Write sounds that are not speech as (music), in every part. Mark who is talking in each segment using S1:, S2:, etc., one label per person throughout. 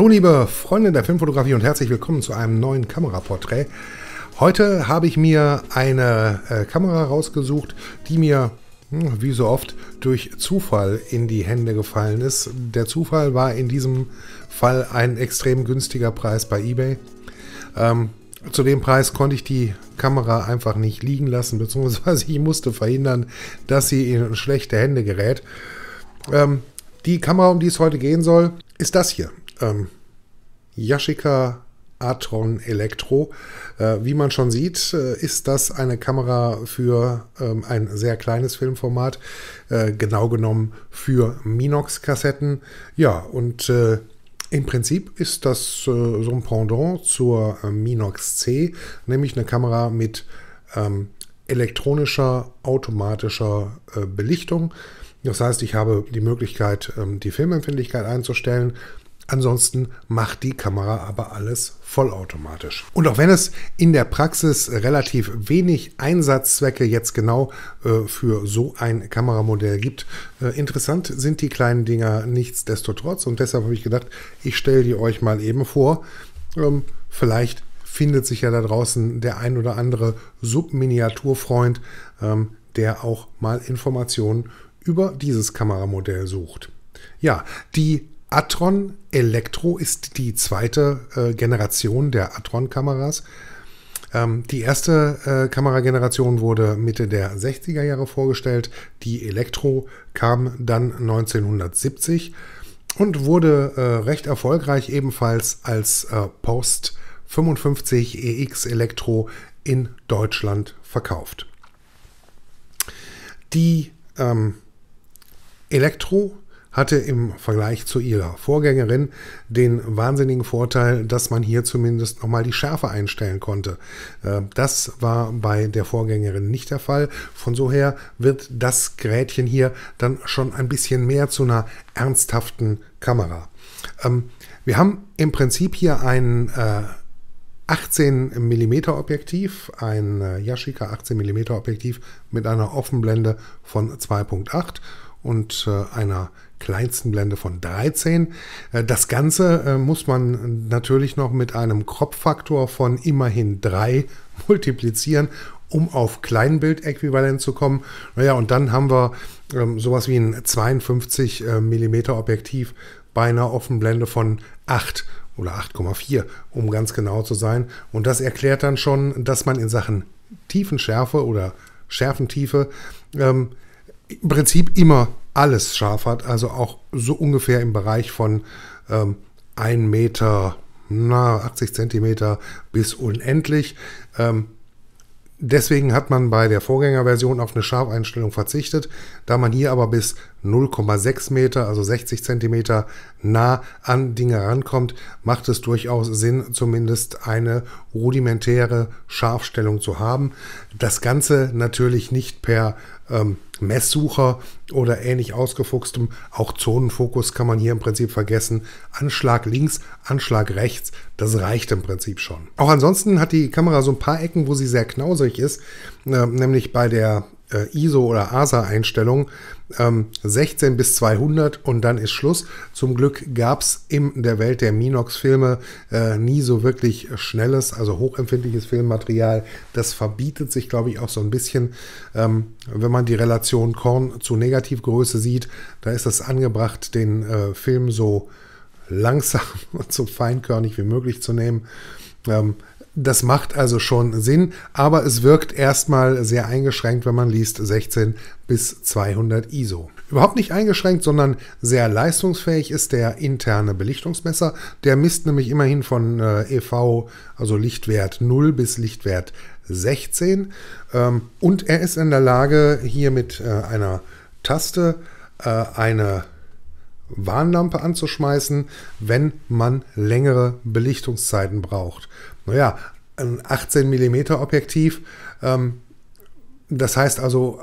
S1: Hallo liebe Freunde der Filmfotografie und herzlich willkommen zu einem neuen Kameraporträt. Heute habe ich mir eine äh, Kamera rausgesucht, die mir hm, wie so oft durch Zufall in die Hände gefallen ist. Der Zufall war in diesem Fall ein extrem günstiger Preis bei eBay. Ähm, zu dem Preis konnte ich die Kamera einfach nicht liegen lassen, beziehungsweise ich musste verhindern, dass sie in schlechte Hände gerät. Ähm, die Kamera, um die es heute gehen soll, ist das hier ähm, Yashica Atron Electro. Äh, wie man schon sieht, äh, ist das eine Kamera für ähm, ein sehr kleines Filmformat, äh, genau genommen für Minox-Kassetten. Ja, und äh, im Prinzip ist das äh, so ein Pendant zur äh, Minox C, nämlich eine Kamera mit ähm, elektronischer, automatischer Belichtung. Das heißt, ich habe die Möglichkeit, ähm, die Filmempfindlichkeit einzustellen. Ansonsten macht die Kamera aber alles vollautomatisch. Und auch wenn es in der Praxis relativ wenig Einsatzzwecke jetzt genau äh, für so ein Kameramodell gibt, äh, interessant sind die kleinen Dinger nichtsdestotrotz. Und deshalb habe ich gedacht, ich stelle die euch mal eben vor. Ähm, vielleicht findet sich ja da draußen der ein oder andere Subminiaturfreund, ähm, der auch mal Informationen über dieses Kameramodell sucht. Ja, die Atron Elektro ist die zweite äh, Generation der Atron-Kameras. Ähm, die erste äh, Kamerageneration wurde Mitte der 60er Jahre vorgestellt. Die Elektro kam dann 1970 und wurde äh, recht erfolgreich ebenfalls als äh, Post 55 EX Elektro in Deutschland verkauft. Die ähm, Elektro hatte im Vergleich zu ihrer Vorgängerin den wahnsinnigen Vorteil, dass man hier zumindest nochmal die Schärfe einstellen konnte. Äh, das war bei der Vorgängerin nicht der Fall. Von so her wird das Gerätchen hier dann schon ein bisschen mehr zu einer ernsthaften Kamera. Ähm, wir haben im Prinzip hier einen 18 mm Objektiv, ein äh, Yashica 18 mm Objektiv mit einer Offenblende von 2.8 und äh, einer kleinsten Blende von 13. Äh, das Ganze äh, muss man natürlich noch mit einem Crop-Faktor von immerhin 3 (laughs) multiplizieren, um auf Kleinbild-Äquivalent zu kommen. Naja, und dann haben wir ähm, sowas wie ein 52 äh, mm Objektiv bei einer Offenblende von 8 oder 8,4, um ganz genau zu sein. Und das erklärt dann schon, dass man in Sachen Tiefenschärfe oder Schärfentiefe ähm, im Prinzip immer alles scharf hat, also auch so ungefähr im Bereich von ähm, 1 Meter, na, 80 Zentimeter bis unendlich. Ähm, deswegen hat man bei der Vorgängerversion auf eine Scharfeinstellung verzichtet, da man hier aber bis 0,6 Meter, also 60 Zentimeter nah an Dinge rankommt, macht es durchaus Sinn, zumindest eine rudimentäre Scharfstellung zu haben. Das Ganze natürlich nicht per ähm, Messsucher oder ähnlich ausgefuchstem. Auch Zonenfokus kann man hier im Prinzip vergessen. Anschlag links, Anschlag rechts, das reicht im Prinzip schon. Auch ansonsten hat die Kamera so ein paar Ecken, wo sie sehr knausrig ist, äh, nämlich bei der äh, ISO- oder ASA-Einstellung. Ähm, 16 bis 200 und dann ist Schluss. Zum Glück gab es in der Welt der Minox-Filme äh, nie so wirklich schnelles, also hochempfindliches Filmmaterial. Das verbietet sich, glaube ich, auch so ein bisschen. Ähm, wenn man die Relation Korn zu Negativgröße sieht, da ist es angebracht, den äh, Film so langsam (laughs) und so feinkörnig wie möglich zu nehmen. Ähm, das macht also schon Sinn, aber es wirkt erstmal sehr eingeschränkt, wenn man liest 16 bis 200 ISO. Überhaupt nicht eingeschränkt, sondern sehr leistungsfähig ist der interne Belichtungsmesser. Der misst nämlich immerhin von äh, EV, also Lichtwert 0 bis Lichtwert 16. Ähm, und er ist in der Lage, hier mit äh, einer Taste äh, eine Warnlampe anzuschmeißen, wenn man längere Belichtungszeiten braucht. Naja, ein 18 mm Objektiv, ähm, das heißt also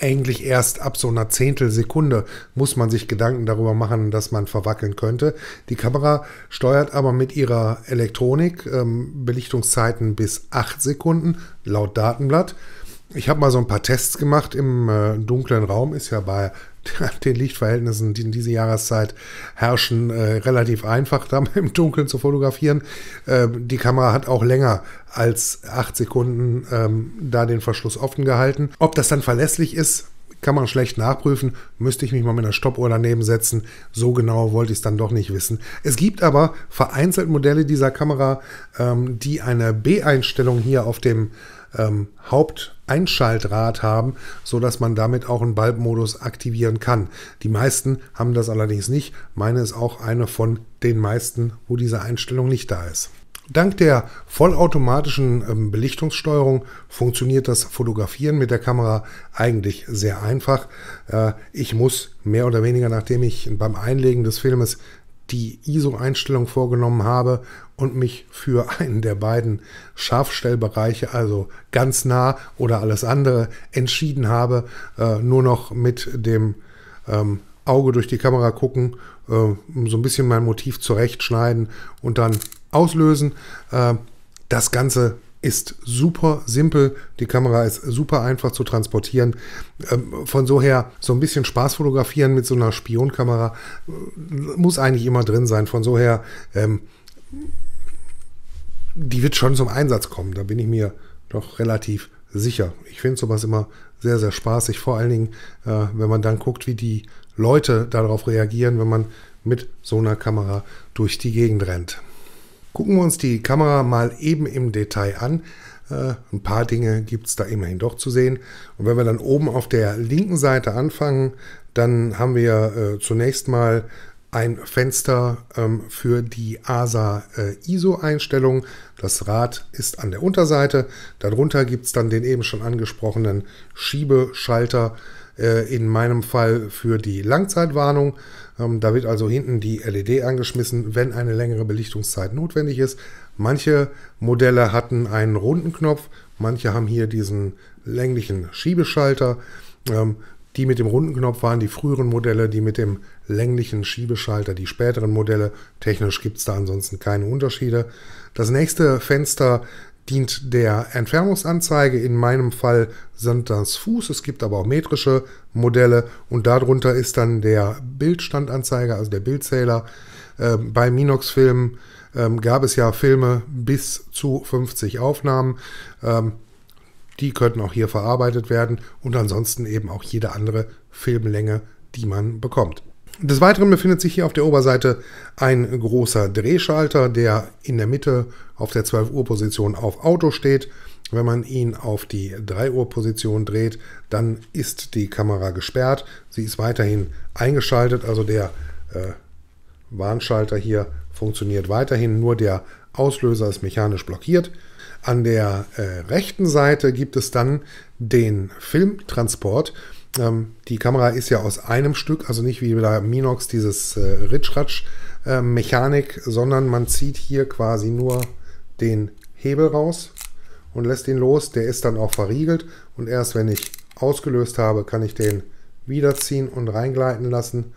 S1: eigentlich erst ab so einer Zehntelsekunde muss man sich Gedanken darüber machen, dass man verwackeln könnte. Die Kamera steuert aber mit ihrer Elektronik ähm, Belichtungszeiten bis 8 Sekunden laut Datenblatt. Ich habe mal so ein paar Tests gemacht im äh, dunklen Raum, ist ja bei (laughs) den Lichtverhältnissen, die in dieser Jahreszeit herrschen, äh, relativ einfach, da (laughs) im Dunkeln zu fotografieren. Äh, die Kamera hat auch länger als acht Sekunden ähm, da den Verschluss offen gehalten. Ob das dann verlässlich ist, kann man schlecht nachprüfen, müsste ich mich mal mit einer Stoppuhr daneben setzen. So genau wollte ich es dann doch nicht wissen. Es gibt aber vereinzelt Modelle dieser Kamera, ähm, die eine B-Einstellung hier auf dem ähm, Haupteinschaltrad haben, so dass man damit auch einen Bulb-Modus aktivieren kann. Die meisten haben das allerdings nicht. Meine ist auch eine von den meisten, wo diese Einstellung nicht da ist. Dank der vollautomatischen ähm, Belichtungssteuerung funktioniert das Fotografieren mit der Kamera eigentlich sehr einfach. Äh, ich muss mehr oder weniger, nachdem ich beim Einlegen des Filmes die ISO-Einstellung vorgenommen habe und mich für (laughs) einen der beiden Scharfstellbereiche, also ganz nah oder alles andere, entschieden habe, äh, nur noch mit dem ähm, Auge durch die Kamera gucken, äh, so ein bisschen mein Motiv zurechtschneiden und dann auslösen. Äh, das Ganze ist super simpel. Die Kamera ist super einfach zu transportieren. Ähm, von so her, so ein bisschen Spaß fotografieren mit so einer Spionkamera äh, muss eigentlich immer drin sein. Von so her, ähm, die wird schon zum Einsatz kommen. Da bin ich mir doch relativ sicher. Ich finde sowas immer sehr, sehr spaßig. Vor allen Dingen, äh, wenn man dann guckt, wie die Leute darauf reagieren, wenn man mit so einer Kamera durch die Gegend rennt. Gucken wir uns die Kamera mal eben im Detail an. Äh, ein paar Dinge gibt es da immerhin doch zu sehen. Und wenn wir dann oben auf der linken Seite anfangen, dann haben wir äh, zunächst mal ein Fenster ähm, für die ASA äh, ISO-Einstellung. Das Rad ist an der Unterseite. Darunter gibt es dann den eben schon angesprochenen Schiebeschalter. Äh, in meinem Fall für die Langzeitwarnung. Ähm, da wird also hinten die LED angeschmissen, wenn eine längere Belichtungszeit notwendig ist. Manche Modelle hatten einen runden Knopf, manche haben hier diesen länglichen Schiebeschalter. Ähm, die mit dem runden Knopf waren die früheren Modelle, die mit dem länglichen Schiebeschalter die späteren Modelle. Technisch gibt es da ansonsten keine Unterschiede. Das nächste Fenster dient der Entfernungsanzeige. In meinem Fall sind das Fuß. Es gibt aber auch metrische Modelle und darunter ist dann der Bildstandanzeiger, also der Bildzähler. Ähm, bei Minox-Filmen ähm, gab es ja Filme bis zu 50 Aufnahmen. Ähm, die könnten auch hier verarbeitet werden und ansonsten eben auch jede andere Filmlänge, die man bekommt. Des Weiteren befindet sich hier auf der Oberseite ein großer Drehschalter, der in der Mitte auf der 12 Uhr Position auf Auto steht. Wenn man ihn auf die 3 Uhr Position dreht, dann ist die Kamera gesperrt. Sie ist weiterhin eingeschaltet, also der äh, Warnschalter hier funktioniert weiterhin, nur der Auslöser ist mechanisch blockiert. An der äh, rechten Seite gibt es dann den Filmtransport. Ähm, die Kamera ist ja aus einem Stück, also nicht wie bei der Minox dieses äh, Ritschratsch-Mechanik, ähm, äh, sondern man zieht hier quasi nur den Hebel raus und lässt ihn los. Der ist dann auch verriegelt und erst wenn ich ausgelöst habe, kann ich den wiederziehen und reingleiten lassen.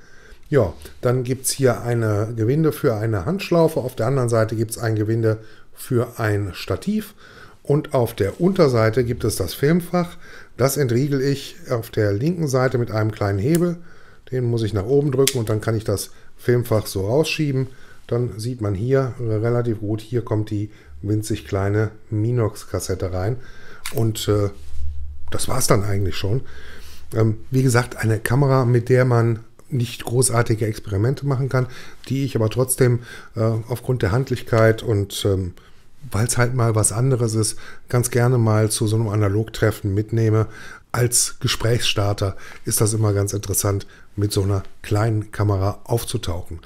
S1: Ja, dann gibt es hier eine Gewinde für eine Handschlaufe. Auf der anderen Seite gibt es ein Gewinde für ein Stativ. Und auf der Unterseite gibt es das Filmfach. Das entriegel ich auf der linken Seite mit einem kleinen Hebel. Den muss ich nach oben drücken und dann kann ich das Filmfach so rausschieben. Dann sieht man hier relativ gut, hier kommt die winzig kleine Minox-Kassette rein. Und äh, das war es dann eigentlich schon. Ähm, wie gesagt, eine Kamera, mit der man nicht großartige Experimente machen kann, die ich aber trotzdem äh, aufgrund der Handlichkeit und ähm, weil es halt mal was anderes ist, ganz gerne mal zu so einem Analogtreffen mitnehme. Als Gesprächsstarter ist das immer ganz interessant, mit so einer kleinen Kamera aufzutauchen.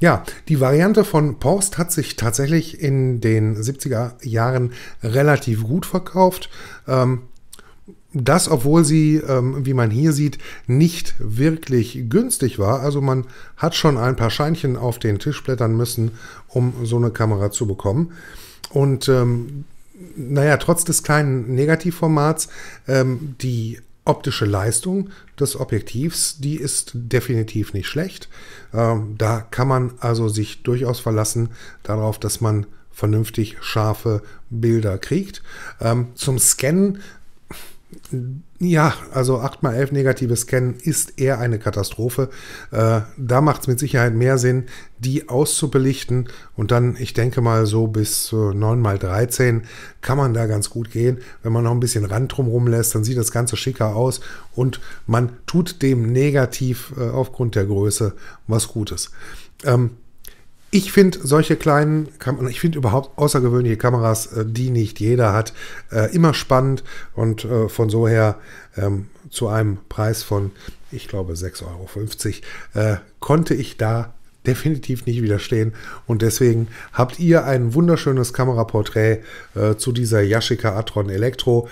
S1: Ja, die Variante von Post hat sich tatsächlich in den 70er Jahren relativ gut verkauft. Ähm, das, obwohl sie, ähm, wie man hier sieht, nicht wirklich günstig war. Also man hat schon ein paar Scheinchen auf den Tisch blättern müssen, um so eine Kamera zu bekommen. Und ähm, naja, trotz des kleinen Negativformats, ähm, die optische Leistung des Objektivs, die ist definitiv nicht schlecht. Ähm, da kann man also sich durchaus verlassen darauf, dass man vernünftig scharfe Bilder kriegt. Ähm, zum Scannen ja, also 8x11 negatives Scannen ist eher eine Katastrophe. Äh, da macht es mit Sicherheit mehr Sinn, die auszubelichten und dann, ich denke mal, so bis 9x13 äh, kann man da ganz gut gehen. Wenn man noch ein bisschen Rand drumherum lässt, dann sieht das Ganze schicker aus und man tut dem negativ äh, aufgrund der Größe was Gutes. Ähm, ich finde solche kleinen, Kam ich finde überhaupt außergewöhnliche Kameras, äh, die nicht jeder hat, äh, immer spannend und äh, von so her ähm, zu einem Preis von, ich glaube, 6,50 Euro äh, konnte ich da definitiv nicht widerstehen und deswegen habt ihr ein wunderschönes Kameraporträt äh, zu dieser Yashica Atron Electro,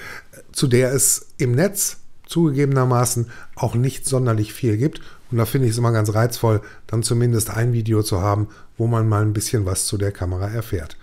S1: zu der es im Netz zugegebenermaßen auch nicht sonderlich viel gibt. Und da finde ich es immer ganz reizvoll, dann zumindest ein Video zu haben, wo man mal ein bisschen was zu der Kamera erfährt.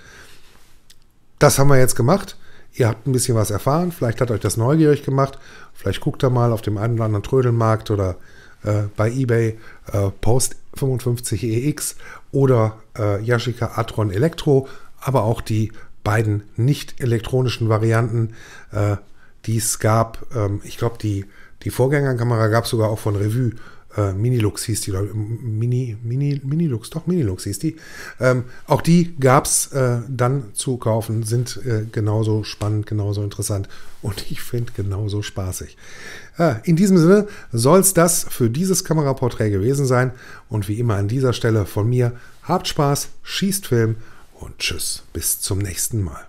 S1: Das haben wir jetzt gemacht. Ihr habt ein bisschen was erfahren. Vielleicht hat euch das neugierig gemacht. Vielleicht guckt ihr mal auf dem einen oder anderen Trödelmarkt oder äh, bei eBay äh, Post 55EX oder äh, Yashica Atron Electro. Aber auch die beiden nicht elektronischen Varianten äh, die es gab. Ähm, ich glaube, die, die Vorgängerkamera gab es sogar auch von Revue. Äh, Minilux hieß die, Mini, Mini, Minilux, doch, Minilux hieß die. Ähm, auch die gab es äh, dann zu kaufen, sind äh, genauso spannend, genauso interessant und (laughs) ich finde genauso spaßig. Äh, in diesem Sinne soll es das für dieses Kameraporträt gewesen sein und wie immer an dieser Stelle von mir, habt Spaß, schießt Film und tschüss, bis zum nächsten Mal.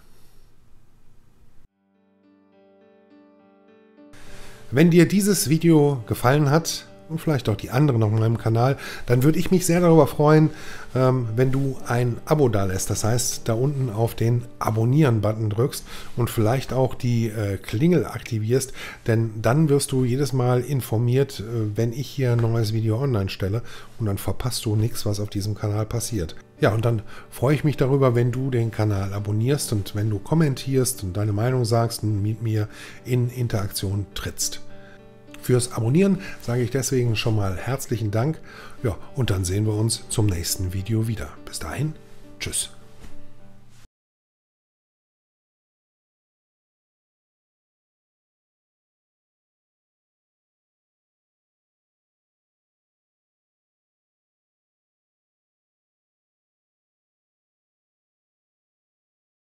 S1: Wenn dir dieses Video gefallen hat und vielleicht auch die anderen auf meinem Kanal, dann würde ich mich sehr darüber freuen, ähm, wenn du ein Abo da lässt. Das heißt, da unten auf den Abonnieren-Button drückst und vielleicht auch die äh, Klingel aktivierst, denn dann wirst du jedes Mal informiert, äh, wenn ich hier ein neues Video online stelle und dann verpasst du nichts, was auf diesem Kanal passiert. Ja, und dann freue ich mich darüber, wenn du den Kanal abonnierst und wenn du kommentierst und deine Meinung sagst und mit mir in Interaktion trittst. Fürs Abonnieren sage ich deswegen schon mal herzlichen Dank. Ja, und dann sehen wir uns zum nächsten Video wieder. Bis dahin, tschüss.